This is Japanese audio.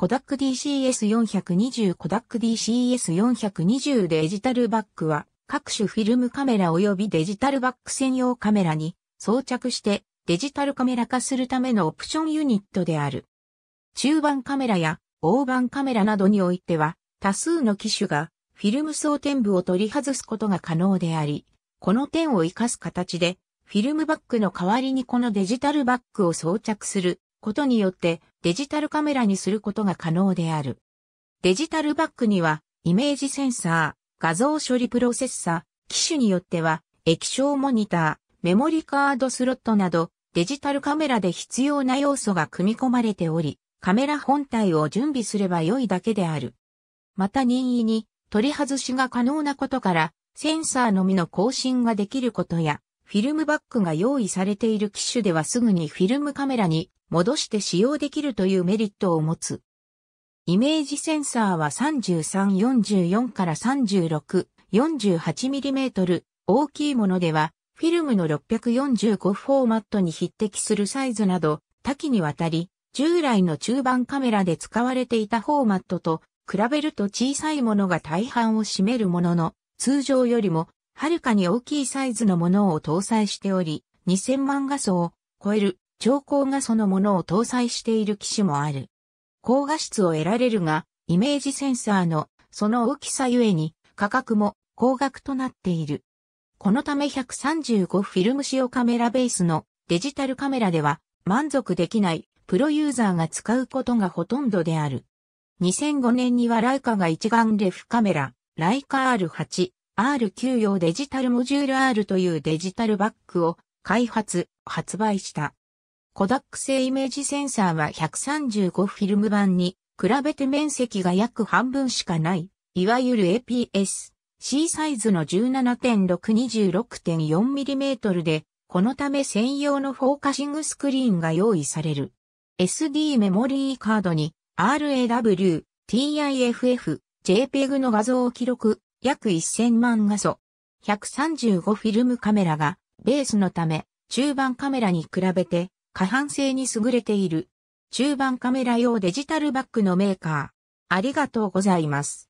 コダック DCS420 コダック DCS420 デジタルバックは各種フィルムカメラ及びデジタルバック専用カメラに装着してデジタルカメラ化するためのオプションユニットである。中盤カメラや大盤カメラなどにおいては多数の機種がフィルム装填部を取り外すことが可能であり、この点を活かす形でフィルムバッグの代わりにこのデジタルバッグを装着することによってデジタルカメラにすることが可能である。デジタルバックには、イメージセンサー、画像処理プロセッサー、機種によっては、液晶モニター、メモリカードスロットなど、デジタルカメラで必要な要素が組み込まれており、カメラ本体を準備すれば良いだけである。また任意に取り外しが可能なことから、センサーのみの更新ができることや、フィルムバッグが用意されている機種ではすぐにフィルムカメラに戻して使用できるというメリットを持つ。イメージセンサーは33、44から36、48mm 大きいものではフィルムの645フォーマットに匹敵するサイズなど多岐にわたり従来の中盤カメラで使われていたフォーマットと比べると小さいものが大半を占めるものの通常よりもはるかに大きいサイズのものを搭載しており、2000万画素を超える超高画素のものを搭載している機種もある。高画質を得られるが、イメージセンサーのその大きさゆえに価格も高額となっている。このため135フィルム使用カメラベースのデジタルカメラでは満足できないプロユーザーが使うことがほとんどである。2005年にはライカが一眼レフカメラ、ライカ R8 R9 用デジタルモジュール R というデジタルバッグを開発、発売した。コダック製イメージセンサーは135フィルム版に比べて面積が約半分しかない、いわゆる APS。C サイズの 17.626.4mm で、このため専用のフォーカシングスクリーンが用意される。SD メモリーカードに RAW、TIFF、JPEG の画像を記録、約1000万画素、135フィルムカメラが、ベースのため、中盤カメラに比べて、過半性に優れている。中盤カメラ用デジタルバッグのメーカー。ありがとうございます。